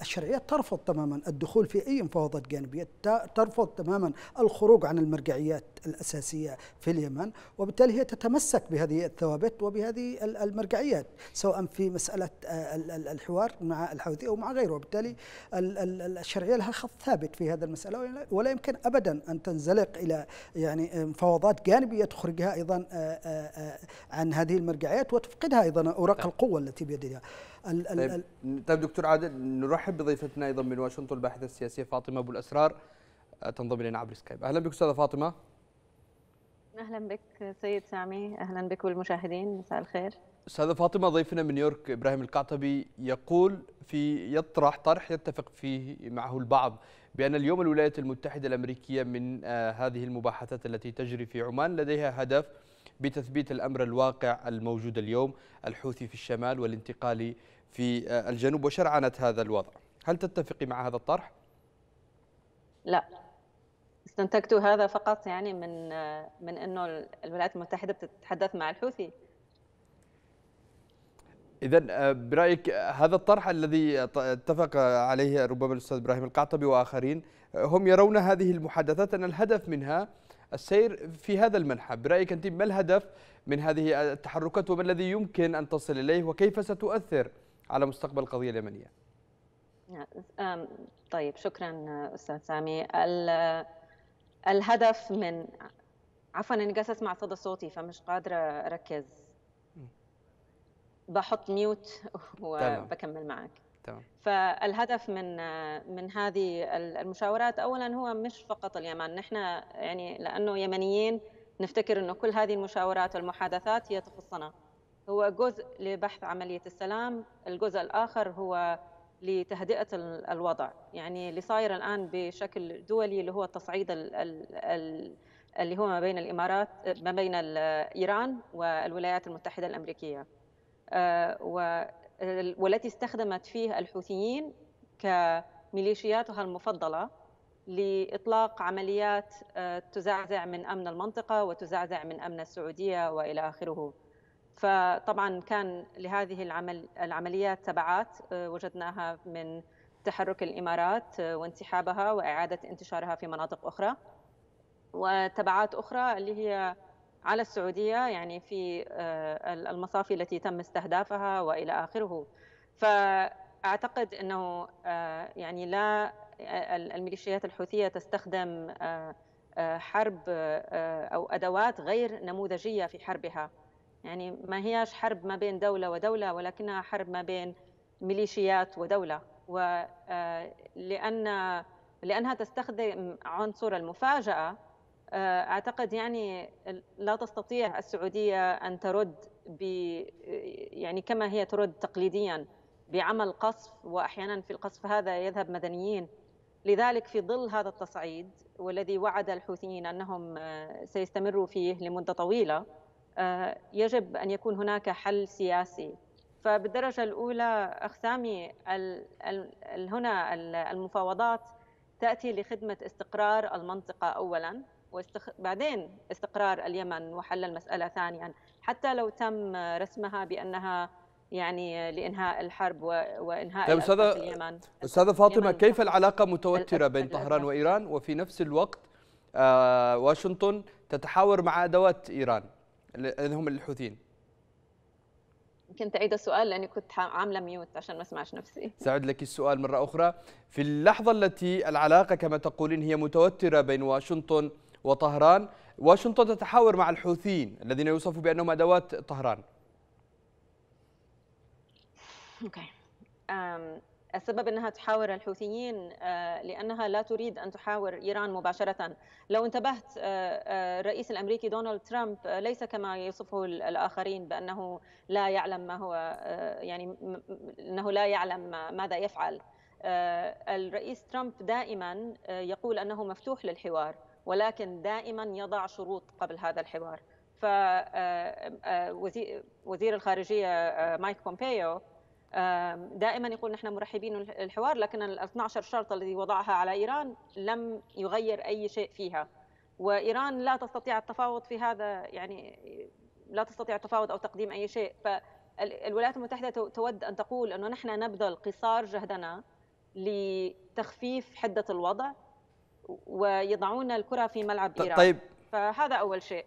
الشرعية ترفض تماما الدخول في أي مفاوضات جانبية ترفض تماما الخروج عن المرجعيات الأساسية في اليمن وبالتالي هي تتمسك بهذه الثوابت وبهذه المرجعيات سواء في مسألة آه، الحوار مع الحوثي أو مع غيره وبالتالي الشرعية لها خط ثابت في هذا المسألة ولا يمكن أبدا أن تنزلق إلى يعني آه، مفاوضات جانبية تخرجها أيضا آه، عن هذه المرجعيات وتفقدها أيضا أوراق طيب. القوة التي بيدها طيب, طيب دكتور عادل نرحب بضيفتنا ايضا من واشنطن الباحثه السياسيه فاطمه ابو الاسرار تنضم الينا عبر سكايب اهلا بك استاذه فاطمه اهلا بك سيد سامي اهلا بك والمشاهدين مساء الخير استاذه فاطمه ضيفنا من نيويورك ابراهيم القعطبي يقول في يطرح طرح يتفق فيه معه البعض بان اليوم الولايات المتحده الامريكيه من آه، هذه المباحثات التي تجري في عمان لديها هدف بتثبيت الامر الواقع الموجود اليوم الحوثي في الشمال والانتقالي في آه، الجنوب وشرعنه هذا الوضع هل تتفقي مع هذا الطرح لا استنتجت هذا فقط يعني من من انه الولايات المتحده بتتحدث مع الحوثي اذا آه، برايك هذا الطرح الذي اتفق عليه ربما الاستاذ ابراهيم القعطبي واخرين آه، هم يرون هذه المحادثات ان الهدف منها السير في هذا المنحى برايك انت ما الهدف من هذه التحركات وما الذي يمكن ان تصل اليه وكيف ستؤثر على مستقبل القضيه اليمنيه نعم، طيب شكرا آه، استاذ سامي الهدف من عفوا اني جالسه اسمع صدى صوتي فمش قادره اركز بحط ميوت وبكمل معك تمام فالهدف من من هذه المشاورات اولا هو مش فقط اليمن نحن يعني لانه يمنيين نفتكر انه كل هذه المشاورات والمحادثات هي تخصنا هو جزء لبحث عمليه السلام الجزء الاخر هو لتهدئة الوضع يعني اللي صاير الآن بشكل دولي اللي هو التصعيد الـ الـ اللي هو ما بين الإمارات ما بين إيران والولايات المتحدة الأمريكية آه، والتي استخدمت فيه الحوثيين كميليشياتها المفضلة لإطلاق عمليات آه، تزعزع من أمن المنطقة وتزعزع من أمن السعودية وإلى آخره فطبعا كان لهذه العمل العمليات تبعات آه، وجدناها من تحرك الامارات آه، وانسحابها واعاده انتشارها في مناطق اخرى وتبعات اخرى اللي هي على السعوديه يعني في آه، المصافي التي تم استهدافها والى اخره فاعتقد انه يعني لا الميليشيات الحوثيه تستخدم حرب او ادوات غير نموذجيه في حربها يعني ما هياش حرب ما بين دولة ودولة ولكنها حرب ما بين ميليشيات ودولة ولأن آه، لأنها تستخدم عنصر المفاجأة آه، أعتقد يعني لا تستطيع السعودية أن ترد ب يعني كما هي ترد تقليديا بعمل قصف وأحيانا في القصف هذا يذهب مدنيين لذلك في ظل هذا التصعيد والذي وعد الحوثيين أنهم آه، سيستمروا فيه لمدة طويلة آه، يجب أن يكون هناك حل سياسي فبالدرجة الأولى أخ سامي هنا المفاوضات تأتي لخدمة استقرار المنطقة أولا وبعدين استقرار اليمن وحل المسألة ثانيا حتى لو تم رسمها بأنها يعني لانهاء الحرب وانهاء طيب أستاذة اليمن استاذه فاطمه كيف العلاقه متوتره بين طهران وايران وفي نفس الوقت آه، واشنطن تتحاور مع ادوات ايران اللي هم الحوثيين يمكن تعيد السؤال لاني كنت عامله ميوت عشان ما اسمعش نفسي. *laughs* سأعد لك السؤال مره اخرى، في اللحظه التي العلاقه كما تقولين هي متوتره بين واشنطن وطهران، واشنطن تتحاور مع الحوثيين الذين يوصفوا بانهم ادوات طهران. اوكي. Um, السبب انها تحاور الحوثيين آه، لانها لا تريد ان تحاور ايران مباشره لو انتبهت آه، آه، الرئيس الامريكي دونالد ترامب ليس كما يوصفه الاخرين بانه لا يعلم ما هو يعني انه لا يعلم ماذا يفعل الرئيس ترامب دائما يقول انه مفتوح للحوار ولكن دائما يضع شروط قبل هذا الحوار فوزير الخارجيه مايك بومبيو دائما يقول نحن مرحبين الحوار لكن ال 12 شرط الذي وضعها على إيران لم يغير أي شيء فيها وإيران لا تستطيع التفاوض في هذا يعني لا تستطيع التفاوض أو تقديم أي شيء فالولايات المتحدة تود أن تقول أنه نحن نبذل قصار جهدنا لتخفيف حدة الوضع ويضعون الكرة في ملعب إيران طيب فهذا أول شيء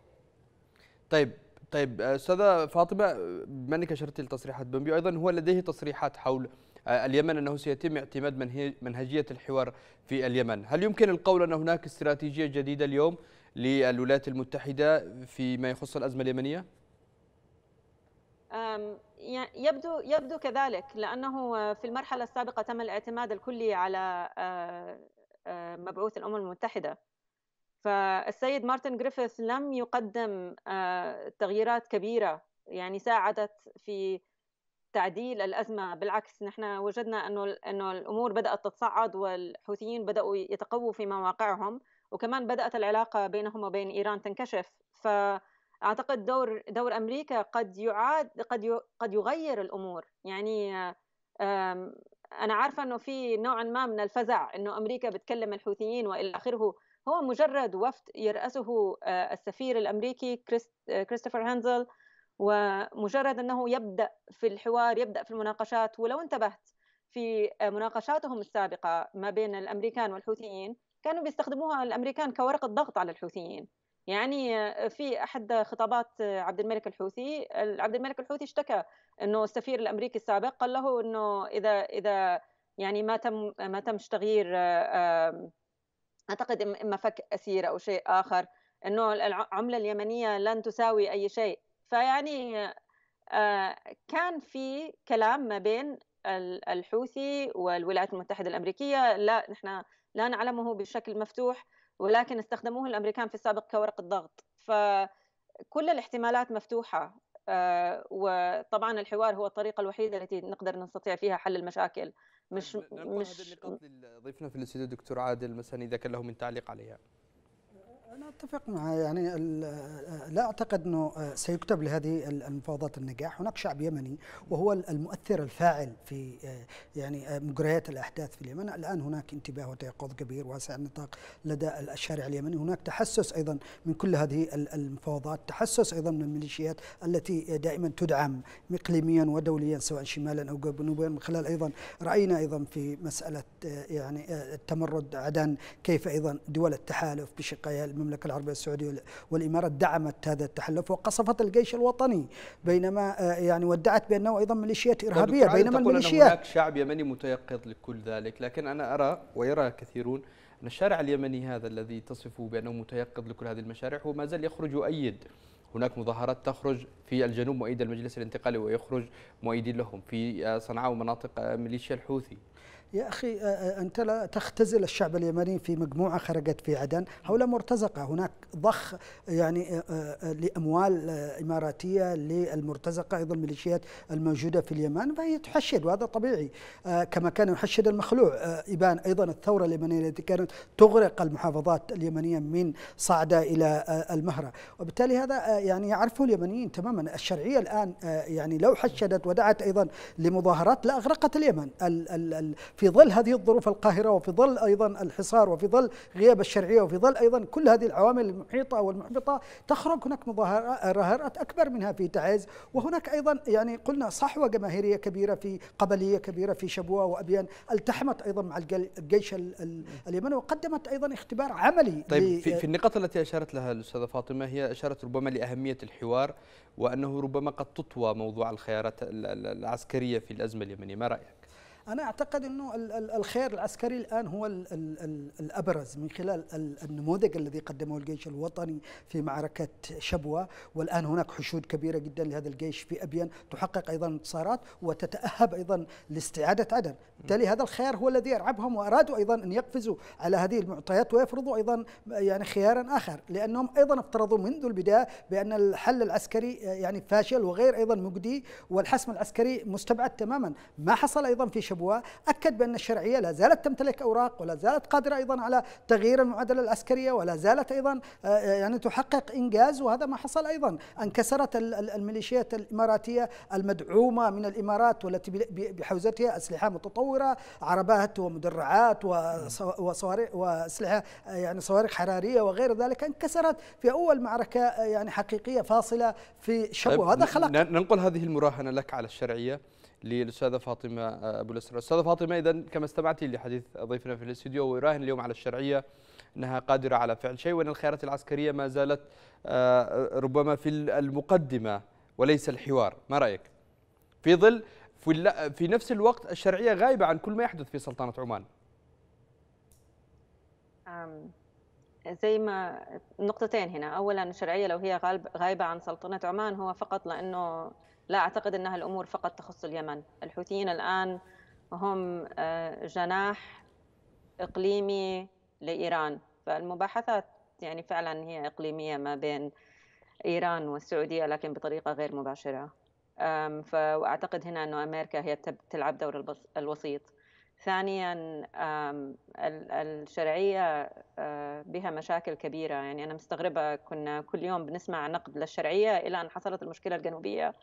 طيب طيب استاذه فاطمه بما انك اشرت لتصريحات بومبيو ايضا هو لديه تصريحات حول آه، اليمن انه سيتم اعتماد منهجيه الحوار في اليمن، هل يمكن القول ان هناك استراتيجيه جديده اليوم للولايات المتحده فيما يخص الازمه اليمنيه؟ يبدو يبدو كذلك لانه في المرحله السابقه تم الاعتماد الكلي على آه، آه، مبعوث الامم المتحده فالسيد مارتن جريفيث لم يقدم آه، تغييرات كبيرة يعني ساعدت في تعديل الأزمة بالعكس نحن وجدنا أنه, أنه الأمور بدأت تتصعد والحوثيين بدأوا يتقووا في مواقعهم وكمان بدأت العلاقة بينهم وبين إيران تنكشف فأعتقد دور دور أمريكا قد يعاد قد قد يغير الأمور يعني أنا عارفة أنه في نوعا ما من الفزع أنه أمريكا بتكلم الحوثيين وإلى آخره هو مجرد وفد يرأسه آه، السفير الأمريكي آه، كريستوفر هانزل ومجرد أنه يبدأ في الحوار يبدأ في المناقشات ولو انتبهت في آه، مناقشاتهم السابقة ما بين الأمريكان والحوثيين كانوا بيستخدموها الأمريكان كورقة ضغط على الحوثيين يعني في احد خطابات عبد الملك الحوثي عبد الملك الحوثي اشتكى انه السفير الامريكي السابق قال له انه اذا اذا يعني ما تم ما تمش تغيير اعتقد اما فك اسير او شيء اخر انه العمله اليمنيه لن تساوي اي شيء فيعني آه، كان في كلام ما بين الحوثي والولايات المتحده الامريكيه لا نحن لا نعلمه بشكل مفتوح ولكن استخدموه الامريكان في السابق كورقه ضغط فكل الاحتمالات مفتوحه آه، وطبعا الحوار هو الطريقه الوحيده التي نقدر نستطيع فيها حل المشاكل مش مش نقاط ضيفنا في الاستوديو دكتور عادل مثلا اذا كان له من تعليق عليها أنا أتفق مع يعني آه، لا أعتقد أنه آه، سيكتب لهذه المفاوضات النجاح، هناك شعب يمني وهو المؤثر الفاعل في آه، يعني مجريات الأحداث في اليمن، الآن هناك انتباه وتيقظ كبير واسع النطاق لدى الشارع اليمني، هناك تحسس أيضا من كل هذه المفاوضات، تحسس أيضا من الميليشيات التي دائما تدعم إقليميا ودوليا سواء شمالا أو جنوبا من خلال أيضا رأينا أيضا في مسألة يعني التمرد عدن كيف أيضا دول التحالف بشقيها المملكة العربية السعودية والإمارات دعمت هذا التحالف وقصفت الجيش الوطني بينما آه، يعني ودعت بأنه أيضا ميليشيات طيب، إرهابية بينما الميليشيات هناك شعب يمني متيقظ لكل ذلك لكن أنا أرى ويرى كثيرون أن الشارع اليمني هذا الذي تصفه بأنه متيقظ لكل هذه المشاريع هو ما زال يخرج يؤيد هناك مظاهرات تخرج في الجنوب مؤيد المجلس الانتقالي ويخرج مؤيدين لهم في صنعاء ومناطق ميليشيا الحوثي يا أخي أنت لا تختزل الشعب اليمني في مجموعة خرجت في عدن هؤلاء مرتزقة هناك ضخ يعني لأموال إماراتية للمرتزقة أيضا الميليشيات الموجودة في اليمن فهي تحشد وهذا طبيعي كما كان يحشد المخلوع إبان أيضا الثورة اليمنية التي كانت تغرق المحافظات اليمنية من صعدة إلى المهرة وبالتالي هذا يعني يعرفه اليمنيين تماما الشرعية الآن آه، يعني لو حشدت ودعت أيضا لمظاهرات لأغرقت اليمن ال ال ال في ظل هذه الظروف القاهرة وفي ظل أيضا الحصار وفي ظل غياب الشرعية وفي ظل أيضا كل هذه العوامل المحيطة والمحبطة تخرج هناك مظاهرات أكبر منها في تعز وهناك أيضا يعني قلنا صحوة جماهيرية كبيرة في قبلية كبيرة في شبوة وأبيان التحمت أيضا مع الجيش اليمني وقدمت أيضا اختبار عملي طيب في آه، النقاط التي أشارت لها الأستاذة فاطمة هي أشارت ربما لأهل أهمية الحوار وأنه ربما قد تطوى موضوع الخيارات العسكرية في الأزمة اليمنية ما رأيك؟ أنا أعتقد أنه الخير العسكري الآن هو الأبرز من خلال النموذج الذي قدمه الجيش الوطني في معركة شبوة والآن هناك حشود كبيرة جدا لهذا الجيش في أبين تحقق أيضا انتصارات وتتأهب أيضا لاستعادة عدن بالتالي هذا الخيار هو الذي يرعبهم وأرادوا أيضا أن يقفزوا على هذه المعطيات ويفرضوا أيضا يعني خيارا آخر لأنهم أيضا افترضوا منذ البداية بأن الحل العسكري يعني فاشل وغير أيضا مجدي والحسم العسكري مستبعد تماما ما حصل أيضا في شبوة شبوه اكد بان الشرعيه لا زالت تمتلك اوراق ولا زالت قادره ايضا على تغيير المعادله العسكريه ولا زالت ايضا آه، يعني تحقق انجاز وهذا ما حصل ايضا انكسرت الميليشيات الاماراتيه المدعومه من الامارات والتي بحوزتها اسلحه متطوره عربات ومدرعات وصواريخ واسلحه يعني صواريخ حراريه وغير ذلك انكسرت في اول معركه آه، يعني حقيقيه فاصله في شبوه طيب، هذا خلق ننقل هذه المراهنه لك على الشرعيه للاستاذه فاطمه آه، ابو الاسره، استاذه فاطمه اذا كما استمعتي لحديث ضيفنا في الاستديو ويراهن اليوم على الشرعيه انها قادره على فعل شيء وان الخيارات العسكريه ما زالت آه، ربما في المقدمه وليس الحوار، ما رايك؟ في ظل في, في نفس الوقت الشرعيه غايبه عن كل ما يحدث في سلطنه عمان. زي ما نقطتين هنا، اولا الشرعيه لو هي غايبه عن سلطنه عمان هو فقط لانه لا أعتقد أنها الأمور فقط تخص اليمن الحوثيين الآن هم آه، جناح إقليمي لإيران فالمباحثات يعني فعلا هي إقليمية ما بين إيران والسعودية لكن بطريقة غير مباشرة فأعتقد هنا أنه أمريكا هي تلعب دور الوسيط ثانيا الشرعية آه، بها مشاكل كبيرة يعني أنا مستغربة كنا كل يوم بنسمع نقد للشرعية إلى أن حصلت المشكلة الجنوبية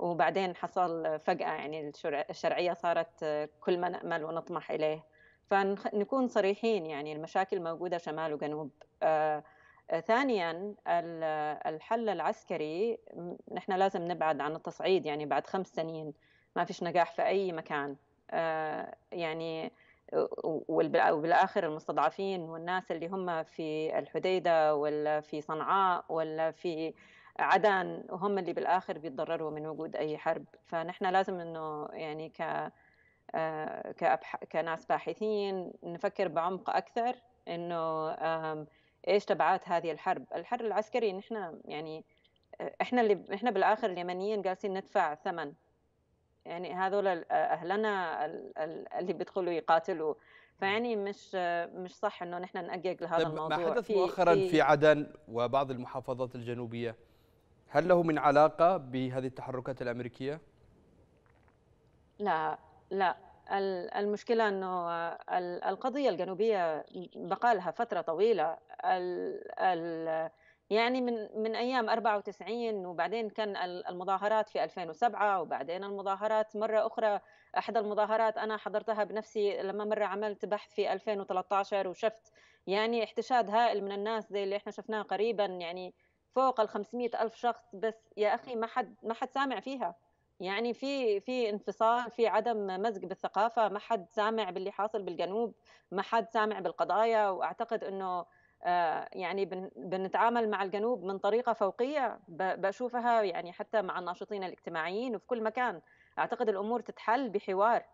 وبعدين حصل فجأة يعني الشرعية صارت كل ما نأمل ونطمح إليه فنكون صريحين يعني المشاكل موجودة شمال وجنوب آه، آه، ثانيا الحل العسكري نحن لازم نبعد عن التصعيد يعني بعد خمس سنين ما فيش نجاح في أي مكان آه، يعني وبالاخر المستضعفين والناس اللي هم في الحديده ولا في صنعاء ولا في عدن وهم اللي بالاخر بيتضرروا من وجود اي حرب فنحن لازم انه يعني ك آه، كأبح... كناس باحثين نفكر بعمق اكثر انه ايش تبعات هذه الحرب الحرب العسكري نحن يعني آه، احنا اللي احنا بالاخر اليمنيين جالسين ندفع ثمن يعني هذول آه، اهلنا اللي بيدخلوا يقاتلوا فيعني مش مش صح انه نحن نأجج لهذا طيب الموضوع ما حدث مؤخرا في, في عدن وبعض المحافظات الجنوبيه هل له من علاقة بهذه التحركات الأمريكية؟ لا لا المشكلة أنه القضية الجنوبية بقى لها فترة طويلة يعني من من أيام 94 وبعدين كان المظاهرات في 2007 وبعدين المظاهرات مرة أخرى أحد المظاهرات أنا حضرتها بنفسي لما مرة عملت بحث في 2013 وشفت يعني احتشاد هائل من الناس زي اللي احنا شفناه قريبا يعني فوق ال 500 ألف شخص بس يا أخي ما حد ما حد سامع فيها يعني في في انفصال في عدم مزج بالثقافة ما حد سامع باللي حاصل بالجنوب ما حد سامع بالقضايا وأعتقد أنه آه، يعني بنتعامل مع الجنوب من طريقة فوقية بشوفها يعني حتى مع الناشطين الاجتماعيين وفي كل مكان أعتقد الأمور تتحل بحوار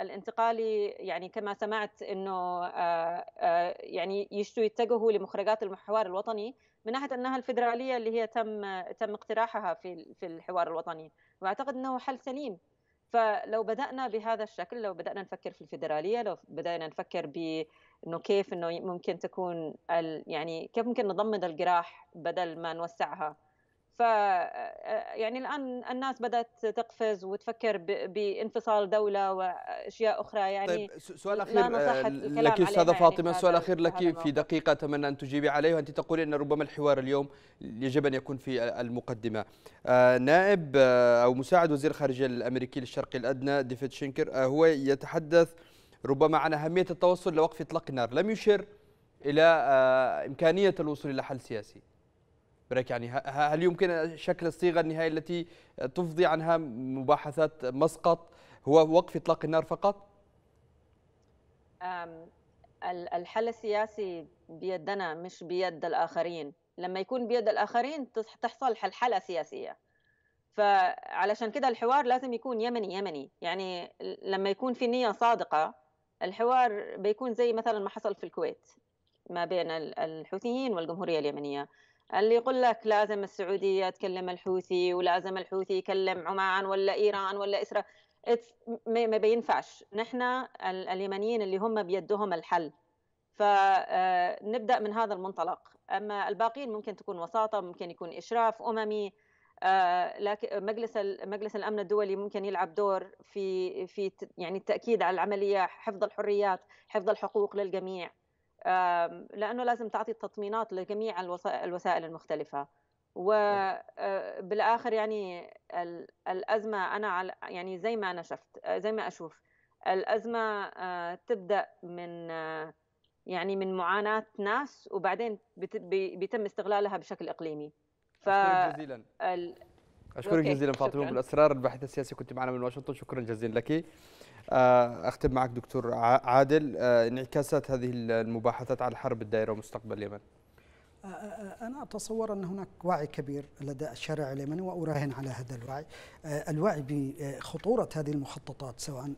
الانتقالي يعني كما سمعت انه آه، آه، يعني يشتوا يتجهوا لمخرجات المحور الوطني من ناحيه انها الفدراليه اللي هي تم تم اقتراحها في في الحوار الوطني واعتقد انه حل سليم فلو بدانا بهذا الشكل لو بدانا نفكر في الفدراليه لو بدانا نفكر بانه كيف انه ممكن تكون يعني كيف ممكن نضمد الجراح بدل ما نوسعها ف يعني الان الناس بدات تقفز وتفكر بانفصال دوله واشياء اخرى يعني طيب سؤال آه، يعني اخير لك استاذه فاطمه سؤال اخير لك في دقيقه اتمنى ان تجيبي عليه وانت تقولي ان ربما الحوار اليوم يجب ان يكون في المقدمه آه، نائب آه، او مساعد وزير الخارجيه الامريكي للشرق الادنى ديفيد شينكر هو يتحدث ربما عن اهميه التوصل لوقف اطلاق النار لم يشر الى امكانيه الوصول الى حل سياسي برايك يعني هل يمكن شكل الصيغه النهائيه التي تفضي عنها مباحثات مسقط هو وقف اطلاق النار فقط؟ الحل السياسي بيدنا مش بيد الاخرين، لما يكون بيد الاخرين تحصل حلحله سياسيه. فعلشان كده الحوار لازم يكون يمني يمني، يعني لما يكون في نيه صادقه الحوار بيكون زي مثلا ما حصل في الكويت ما بين الحوثيين والجمهوريه اليمنيه. اللي يقول لك لازم السعوديه تكلم الحوثي ولازم الحوثي يكلم عمان ولا ايران ولا اسرائيل ما بينفعش نحن اليمنيين اللي هم بيدهم الحل فنبدا آه، من هذا المنطلق اما الباقيين ممكن تكون وساطه ممكن يكون اشراف اممي آه، لكن مجلس مجلس الامن الدولي ممكن يلعب دور في في يعني التاكيد على العمليه حفظ الحريات حفظ الحقوق للجميع لانه لازم تعطي التطمينات لجميع الوسائل المختلفه وبالاخر آه، يعني الازمه انا على يعني زي ما انا شفت آه، زي ما اشوف الازمه آه، تبدا من يعني من معاناه ناس وبعدين بيتم استغلالها بشكل اقليمي ف جزيلا اشكرك جزيلا فاطمه بالاسرار الباحثه السياسيه كنت معنا من واشنطن شكرا جزيلا لك آه، اختم معك دكتور عادل آه، انعكاسات هذه المباحثات على الحرب الدائره ومستقبل اليمن أنا أتصور أن هناك وعي كبير لدى الشارع اليمني وأراهن على هذا الوعي الوعي بخطورة هذه المخططات سواء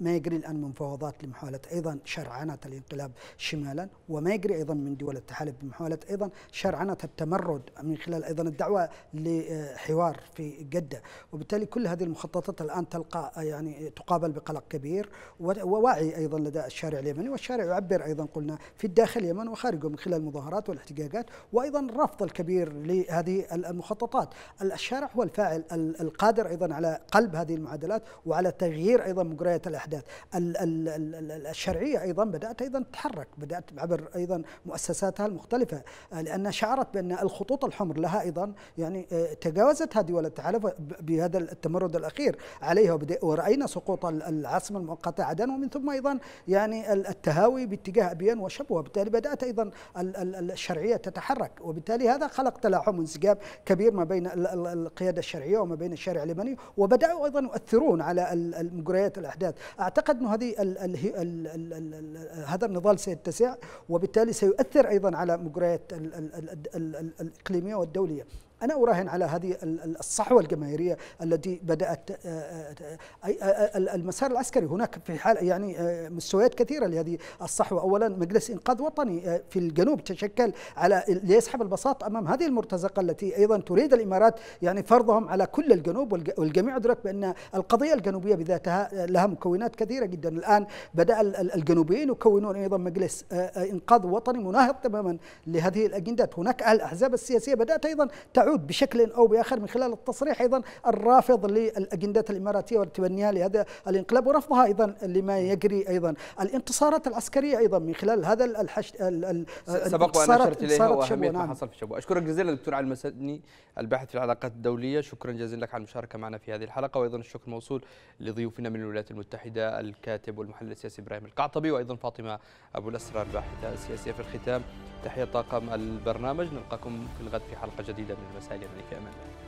ما يجري الآن من مفاوضات لمحاولة أيضا شرعنة الانقلاب شمالا وما يجري أيضا من دول التحالف بمحاولة أيضا شرعنة التمرد من خلال أيضا الدعوة لحوار في جدة وبالتالي كل هذه المخططات الآن تلقى يعني تقابل بقلق كبير ووعي أيضا لدى الشارع اليمني والشارع يعبر أيضا قلنا في الداخل اليمن وخارجه من خلال المظاهرات والاحتجاجات وأيضا الرفض الكبير لهذه المخططات الشارع هو الفاعل القادر أيضا على قلب هذه المعادلات وعلى تغيير أيضا مجريات الأحداث الشرعية أيضا بدأت أيضا تتحرك بدأت عبر أيضا مؤسساتها المختلفة لأنها شعرت بأن الخطوط الحمر لها أيضا يعني آه، تجاوزت هذه ولا تعرف بهذا التمرد الأخير عليها ورأينا سقوط العاصمة المؤقتة عدن ومن ثم أيضا يعني التهاوي باتجاه أبيان وشبوة بالتالي بدأت أيضا الشرعية تتحرك وبالتالي هذا خلق تلاحم وانسجام كبير ما بين القيادة الشرعية وما بين الشارع اليمني وبدأوا أيضا يؤثرون على المجريات الأحداث أعتقد أن هذه هذا النضال سيتسع وبالتالي سيؤثر أيضا على مجريات الإقليمية والدولية أنا أراهن على هذه الصحوة الجماهيرية التي بدأت آه، آه، آه، المسار العسكري هناك في حال يعني مستويات كثيرة لهذه الصحوة أولا مجلس إنقاذ وطني في الجنوب تشكل على ليسحب البساط أمام هذه المرتزقة التي أيضا تريد الإمارات يعني فرضهم على كل الجنوب والجميع أدرك بأن القضية الجنوبية بذاتها لها مكونات كثيرة جدا الآن بدأ الجنوبيين يكونون أيضا مجلس إنقاذ وطني مناهض تماما لهذه الأجندات هناك الأحزاب السياسية بدأت أيضا يعود بشكل أو بآخر من خلال التصريح أيضا الرافض للأجندات الإماراتية والتبنيها لهذا الانقلاب ورفضها أيضا لما يجري أيضا الانتصارات العسكرية أيضا من خلال هذا الحش... سبق وأن أشرت إليها وأهمية ما نعم. حصل في شبوة أشكرك جزيلا دكتور علي المسدني الباحث في العلاقات الدولية شكرا جزيلا لك على المشاركة معنا في هذه الحلقة وأيضا الشكر موصول لضيوفنا من الولايات المتحدة الكاتب والمحلل السياسي إبراهيم القعطبي وأيضا فاطمة أبو الأسرى الباحثة السياسية في الختام تحية طاقم البرنامج نلقاكم في الغد في حلقة جديدة من I was heading in the equipment.